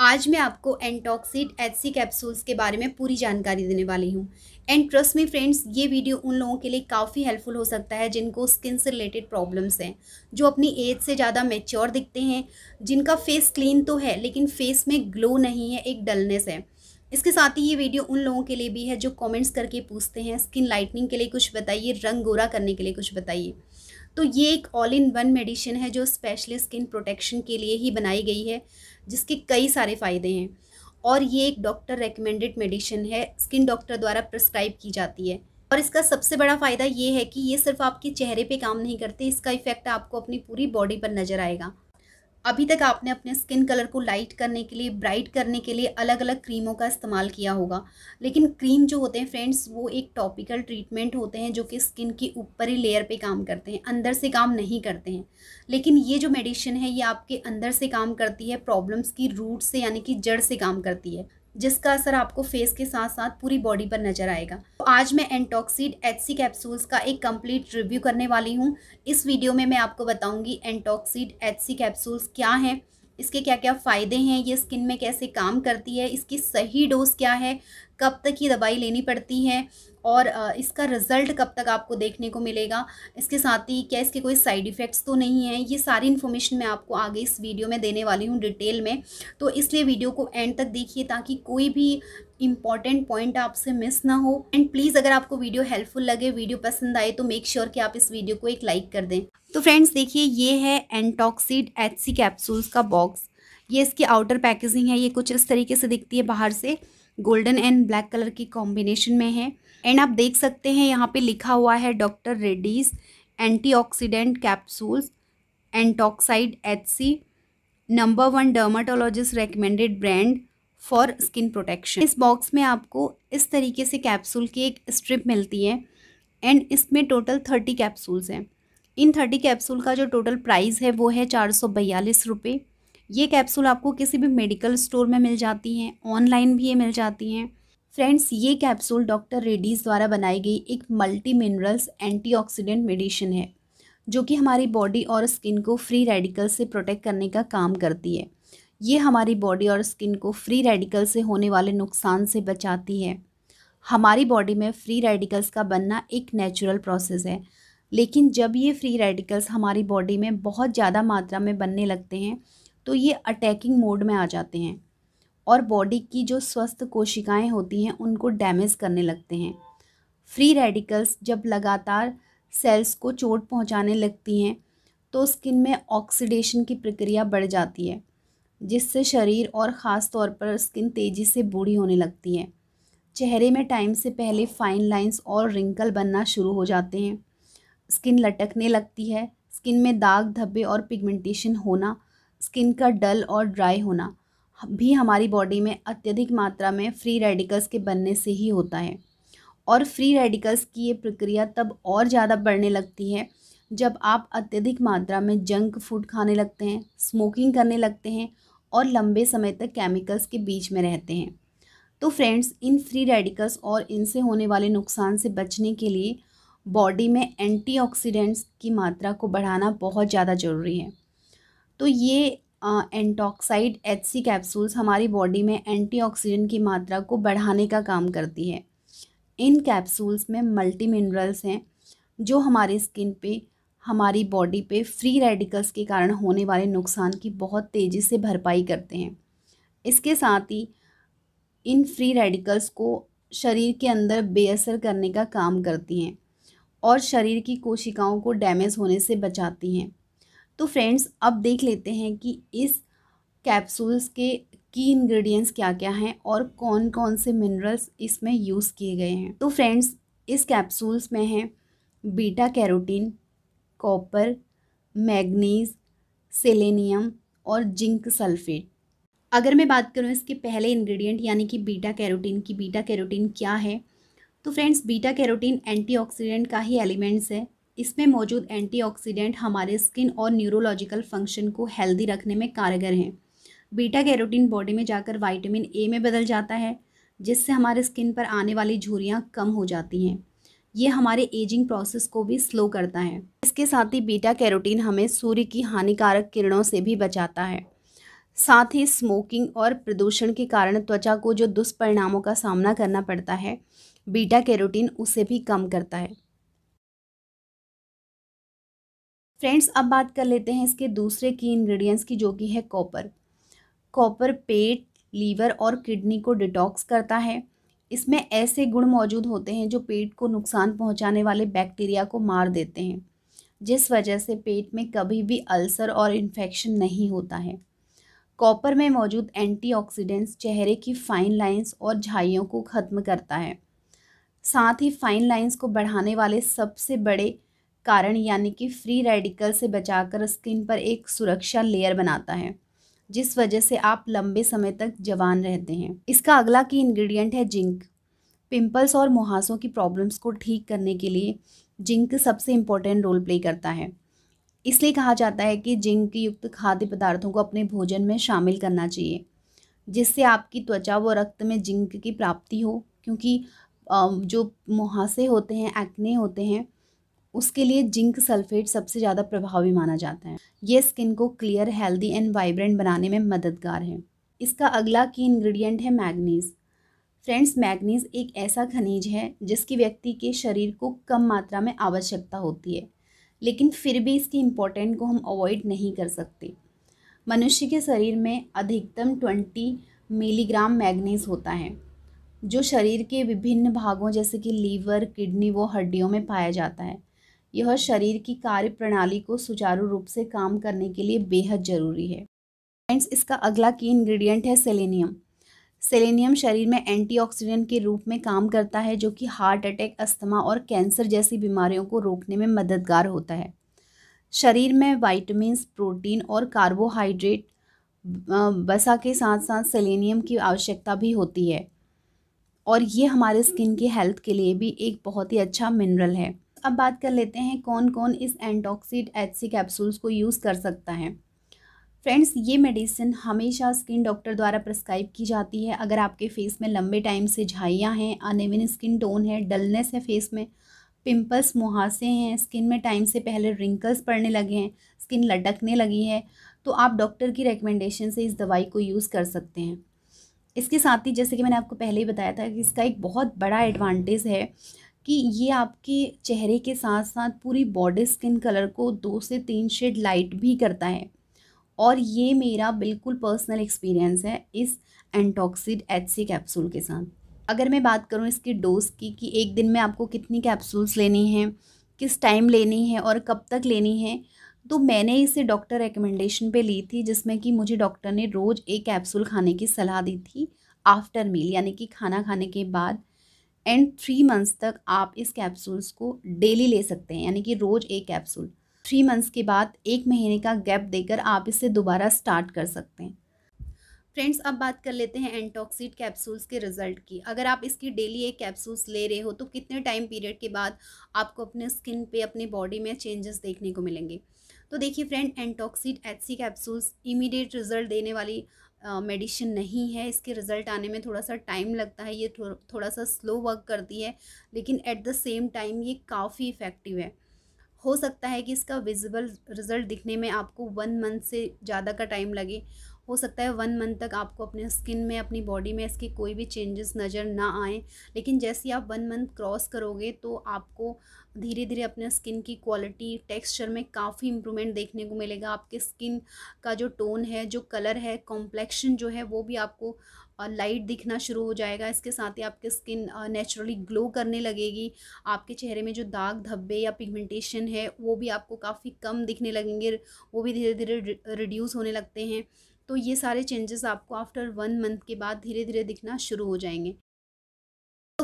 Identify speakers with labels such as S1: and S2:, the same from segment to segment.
S1: आज मैं आपको एंटॉक्सिड एच सी कैप्सूल्स के बारे में पूरी जानकारी देने वाली हूँ एंड ट्रस्ट मी फ्रेंड्स ये वीडियो उन लोगों के लिए काफ़ी हेल्पफुल हो सकता है जिनको स्किन से रिलेटेड प्रॉब्लम्स हैं जो अपनी एज से ज़्यादा मेच्योर दिखते हैं जिनका फेस क्लीन तो है लेकिन फेस में ग्लो नहीं है एक डलनेस है इसके साथ ही ये वीडियो उन लोगों के लिए भी है जो कमेंट्स करके पूछते हैं स्किन लाइटनिंग के लिए कुछ बताइए रंग गोरा करने के लिए कुछ बताइए तो ये एक ऑल इन वन मेडिसिन है जो स्पेशली स्किन प्रोटेक्शन के लिए ही बनाई गई है जिसके कई सारे फ़ायदे हैं और ये एक डॉक्टर रेकमेंडेड मेडिसिन है स्किन डॉक्टर द्वारा प्रिस्क्राइब की जाती है और इसका सबसे बड़ा फ़ायदा ये है कि ये सिर्फ आपके चेहरे पे काम नहीं करते इसका इफ़ेक्ट आपको अपनी पूरी बॉडी पर नज़र आएगा अभी तक आपने अपने स्किन कलर को लाइट करने के लिए ब्राइट करने के लिए अलग अलग क्रीमों का इस्तेमाल किया होगा लेकिन क्रीम जो होते हैं फ्रेंड्स वो एक टॉपिकल ट्रीटमेंट होते हैं जो कि स्किन की ऊपरी लेयर पे काम करते हैं अंदर से काम नहीं करते हैं लेकिन ये जो मेडिसिन है ये आपके अंदर से काम करती है प्रॉब्लम्स की रूट से यानी कि जड़ से काम करती है जिसका असर आपको फेस के साथ साथ पूरी बॉडी पर नजर आएगा तो आज मैं एंटॉक्सीड एच सी कैप्सूल्स का एक कंप्लीट रिव्यू करने वाली हूँ इस वीडियो में मैं आपको बताऊँगी एंटॉक्सीड एच सी कैप्सूल्स क्या हैं इसके क्या क्या फ़ायदे हैं ये स्किन में कैसे काम करती है इसकी सही डोज क्या है कब तक ये दवाई लेनी पड़ती है और इसका रिज़ल्ट कब तक आपको देखने को मिलेगा इसके साथ ही क्या इसके कोई साइड इफ़ेक्ट्स तो नहीं है ये सारी इन्फॉर्मेशन मैं आपको आगे इस वीडियो में देने वाली हूँ डिटेल में तो इसलिए वीडियो को एंड तक देखिए ताकि कोई भी इम्पॉर्टेंट पॉइंट आपसे मिस ना हो एंड प्लीज़ अगर आपको वीडियो हेल्पफुल लगे वीडियो पसंद आए तो मेक श्योर sure कि आप इस वीडियो को एक लाइक कर दें तो फ्रेंड्स देखिए ये है एंटॉक्सिड एच सी कैप्सूल्स का बॉक्स ये इसकी आउटर पैकेजिंग है ये कुछ इस तरीके से दिखती है बाहर से गोल्डन एंड ब्लैक कलर की कॉम्बिनेशन में है एंड आप देख सकते हैं यहाँ पे लिखा हुआ है doctor Reddy's antioxidant capsules Antoxid H C number one dermatologist recommended brand for skin protection इस बॉक्स में आपको इस तरीके से कैप्सूल की एक स्ट्रिप मिलती है एंड इसमें टोटल थर्टी कैप्सूल्स हैं इन थर्टी कैप्सूल का जो टोटल प्राइस है वो है चार सौ बयालीस रुपये ये कैप्सूल आपको किसी भी मेडिकल स्टोर में मिल जाती हैं ऑनलाइन भी ये मिल जाती हैं फ्रेंड्स ये कैप्सूल डॉक्टर रेड्डीज़ द्वारा बनाई गई एक मल्टी मिनरल्स एंटीऑक्सीडेंट मेडिसिन है जो कि हमारी बॉडी और स्किन को फ्री रेडिकल से प्रोटेक्ट करने का काम करती है ये हमारी बॉडी और स्किन को फ्री रेडिकल से होने वाले नुकसान से बचाती है हमारी बॉडी में फ्री रेडिकल्स का बनना एक नेचुरल प्रोसेस है लेकिन जब ये फ्री रेडिकल्स हमारी बॉडी में बहुत ज़्यादा मात्रा में बनने लगते हैं तो ये अटैकिंग मोड में आ जाते हैं और बॉडी की जो स्वस्थ कोशिकाएं होती हैं उनको डैमेज करने लगते हैं फ्री रेडिकल्स जब लगातार सेल्स को चोट पहुंचाने लगती हैं तो स्किन में ऑक्सीडेशन की प्रक्रिया बढ़ जाती है जिससे शरीर और ख़ास तौर पर स्किन तेज़ी से बूढ़ी होने लगती है चेहरे में टाइम से पहले फाइन लाइंस और रिंकल बनना शुरू हो जाते हैं स्किन लटकने लगती है स्किन में दाग धब्बे और पिगमेंटेशन होना स्किन का डल और ड्राई होना भी हमारी बॉडी में अत्यधिक मात्रा में फ्री रेडिकल्स के बनने से ही होता है और फ्री रेडिकल्स की ये प्रक्रिया तब और ज़्यादा बढ़ने लगती है जब आप अत्यधिक मात्रा में जंक फूड खाने लगते हैं स्मोकिंग करने लगते हैं और लंबे समय तक केमिकल्स के बीच में रहते हैं तो फ्रेंड्स इन फ्री रेडिकल्स और इनसे होने वाले नुकसान से बचने के लिए बॉडी में एंटीऑक्सीडेंट्स की मात्रा को बढ़ाना बहुत ज़्यादा ज़रूरी है तो ये एंटॉक्साइड एच सी कैप्सूल्स हमारी बॉडी में एंटीऑक्सीडेंट की मात्रा को बढ़ाने का काम करती है इन कैप्सूल्स में मल्टी मिनरल्स हैं जो हमारी स्किन पे हमारी बॉडी पे फ्री रेडिकल्स के कारण होने वाले नुकसान की बहुत तेज़ी से भरपाई करते हैं इसके साथ ही इन फ्री रेडिकल्स को शरीर के अंदर बेअसर करने का काम करती हैं और शरीर की कोशिकाओं को डैमेज होने से बचाती हैं तो फ्रेंड्स अब देख लेते हैं कि इस कैप्सूल्स के की इंग्रेडिएंट्स क्या क्या हैं और कौन कौन से मिनरल्स इसमें यूज़ किए गए हैं तो फ्रेंड्स इस कैप्सूल्स में हैं beta carotene copper manganese selenium और जिंक सल्फेट अगर मैं बात करूँ इसके पहले इंग्रेडिएंट यानी कि बीटा कैरोटीन की बीटा कैरोटीन क्या है तो फ्रेंड्स बीटा कैरोटीन एंटीऑक्सीडेंट का ही एलिमेंट्स है इसमें मौजूद एंटीऑक्सीडेंट हमारे स्किन और न्यूरोलॉजिकल फंक्शन को हेल्दी रखने में कारगर हैं बीटा कैरोटीन बॉडी में जाकर वाइटामिन ए में बदल जाता है जिससे हमारे स्किन पर आने वाली झुरियाँ कम हो जाती हैं ये हमारे एजिंग प्रोसेस को भी स्लो करता है इसके साथ ही बीटा कैरोटीन हमें सूर्य की हानिकारक किरणों से भी बचाता है साथ ही स्मोकिंग और प्रदूषण के कारण त्वचा को जो दुष्परिणामों का सामना करना पड़ता है बीटा कैरोटीन उसे भी कम करता है फ्रेंड्स अब बात कर लेते हैं इसके दूसरे की इंग्रेडिएंट्स की जो कि है कॉपर कॉपर पेट लीवर और किडनी को डिटॉक्स करता है इसमें ऐसे गुण मौजूद होते हैं जो पेट को नुकसान पहुंचाने वाले बैक्टीरिया को मार देते हैं जिस वजह से पेट में कभी भी अल्सर और इन्फेक्शन नहीं होता है कॉपर में मौजूद एंटी चेहरे की फ़ाइन लाइन्स और झाइयों को ख़त्म करता है साथ ही फ़ाइन लाइन्स को बढ़ाने वाले सबसे बड़े कारण यानी कि फ्री रेडिकल से बचाकर स्किन पर एक सुरक्षा लेयर बनाता है जिस वजह से आप लंबे समय तक जवान रहते हैं इसका अगला की इंग्रेडिएंट है जिंक पिंपल्स और मुहासों की प्रॉब्लम्स को ठीक करने के लिए जिंक सबसे इम्पोर्टेंट रोल प्ले करता है इसलिए कहा जाता है कि जिंक युक्त खाद्य पदार्थों को अपने भोजन में शामिल करना चाहिए जिससे आपकी त्वचा व रक्त में जिंक की प्राप्ति हो क्योंकि जो मुहासे होते हैं एक्ने होते हैं उसके लिए जिंक सल्फेट सबसे ज़्यादा प्रभावी माना जाता है ये स्किन को क्लियर हेल्दी एंड वाइब्रेंट बनाने में मददगार है इसका अगला की इंग्रेडिएंट है मैग्नीज़ फ्रेंड्स मैग्नीज़ एक ऐसा खनिज है जिसकी व्यक्ति के शरीर को कम मात्रा में आवश्यकता होती है लेकिन फिर भी इसकी इम्पोर्टेंट को हम अवॉइड नहीं कर सकते मनुष्य के शरीर में अधिकतम ट्वेंटी मिलीग्राम मैग्नीज़ होता है जो शरीर के विभिन्न भागों जैसे कि लीवर किडनी व हड्डियों में पाया जाता है यह शरीर की कार्य प्रणाली को सुचारू रूप से काम करने के लिए बेहद ज़रूरी है फ्रेंड्स इसका अगला की इंग्रेडिएंट है सेलेनियम सेलेनियम शरीर में एंटीऑक्सीडेंट के रूप में काम करता है जो कि हार्ट अटैक अस्थमा और कैंसर जैसी बीमारियों को रोकने में मददगार होता है शरीर में वाइटमिन प्रोटीन और कार्बोहाइड्रेट बसा के साथ साथ सेलेनियम की आवश्यकता भी होती है और ये हमारे स्किन की हेल्थ के लिए भी एक बहुत ही अच्छा मिनरल है अब बात कर लेते हैं कौन कौन इस एंटॉक्सिड एचसी कैप्सूल्स को यूज़ कर सकता है फ्रेंड्स ये मेडिसिन हमेशा स्किन डॉक्टर द्वारा प्रिस्क्राइब की जाती है अगर आपके फेस में लंबे टाइम से झाइयाँ हैं अनएवन स्किन टोन है डलनेस है फेस में पिंपल्स मुहासे हैं स्किन में टाइम से पहले रिंकल्स पड़ने लगे हैं स्किन लटकने लगी है तो आप डॉक्टर की रिकमेंडेशन से इस दवाई को यूज़ कर सकते हैं इसके साथ ही जैसे कि मैंने आपको पहले ही बताया था कि इसका एक बहुत बड़ा एडवांटेज है कि ये आपके चेहरे के साथ साथ पूरी बॉडी स्किन कलर को दो से तीन शेड लाइट भी करता है और ये मेरा बिल्कुल पर्सनल एक्सपीरियंस है इस एंटॉक्सिड एच सी कैप्सूल के साथ अगर मैं बात करूँ इसके डोज़ की कि एक दिन में आपको कितनी कैप्सूल्स लेनी हैं किस टाइम लेनी है और कब तक लेनी है तो मैंने इसे डॉक्टर रिकमेंडेशन पे ली थी जिसमें कि मुझे डॉक्टर ने रोज़ एक कैप्सूल खाने की सलाह दी थी आफ्टर मील यानी कि खाना खाने के बाद एंड थ्री मंथ्स तक आप इस कैप्सूल्स को डेली ले सकते हैं यानी कि रोज़ एक कैप्सूल थ्री मंथ्स के बाद एक महीने का गैप देकर आप इसे दोबारा स्टार्ट कर सकते हैं फ्रेंड्स अब बात कर लेते हैं एंटॉक्सीड कैप्सूल्स के रिजल्ट की अगर आप इसकी डेली एक कैप्सूल्स ले रहे हो तो कितने टाइम पीरियड के बाद आपको अपने स्किन पे अपने बॉडी में चेंजेस देखने को मिलेंगे तो देखिए friend Antoxid H C capsules immediate result देने वाली मेडिसिन नहीं है इसके रिज़ल्ट आने में थोड़ा सा टाइम लगता है ये थो, थोड़ा सा स्लो वर्क करती है लेकिन एट द सेम टाइम ये काफ़ी इफ़ेक्टिव है हो सकता है कि इसका विजिबल रिज़ल्ट दिखने में आपको वन मंथ से ज़्यादा का टाइम लगे हो सकता है वन मंथ तक आपको अपने स्किन में अपनी बॉडी में इसके कोई भी चेंजेस नज़र ना आए लेकिन जैसे आप वन मंथ क्रॉस करोगे तो आपको धीरे धीरे अपने स्किन की क्वालिटी टेक्सचर में काफ़ी इम्प्रूवमेंट देखने को मिलेगा आपके स्किन का जो टोन है जो कलर है कॉम्प्लेक्शन जो है वो भी आपको लाइट दिखना शुरू हो जाएगा इसके साथ ही आपकी स्किन नेचुरली ग्लो करने लगेगी आपके चेहरे में जो दाग धब्बे या पिगमेंटेशन है वो भी आपको काफ़ी कम दिखने लगेंगे वो भी धीरे धीरे रिड्यूस होने लगते हैं तो ये सारे चेंजेस आपको आफ्टर वन मंथ के बाद धीरे धीरे दिखना शुरू हो जाएंगे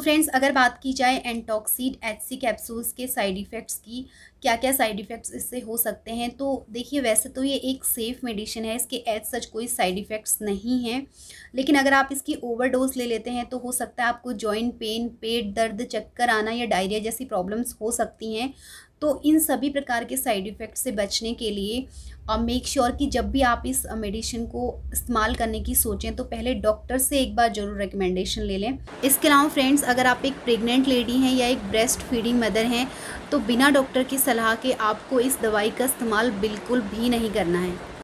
S1: तो फ्रेंड्स अगर बात की जाए एंटॉक्सीड एच सी कैप्सूल्स के साइड इफ़ेक्ट्स की क्या क्या साइड इफ़ेक्ट्स इससे हो सकते हैं तो देखिए वैसे तो ये एक सेफ़ मेडिसिन है इसके एज सच कोई साइड इफ़ेक्ट्स नहीं हैं लेकिन अगर आप इसकी ओवरडोज ले लेते हैं तो हो सकता है आपको जॉइंट पेन पेट दर्द चक्कर आना या डायरिया जैसी प्रॉब्लम्स हो सकती हैं तो इन सभी प्रकार के साइड इफ़ेक्ट से बचने के लिए और मेक श्योर sure कि जब भी आप इस मेडिसिन को इस्तेमाल करने की सोचें तो पहले डॉक्टर से एक बार ज़रूर रिकमेंडेशन ले लें इसके अलावा फ्रेंड्स अगर आप एक प्रेग्नेंट लेडी हैं या एक ब्रेस्ट फीडिंग मदर हैं तो बिना डॉक्टर की सलाह के आपको इस दवाई का इस्तेमाल बिल्कुल भी नहीं करना है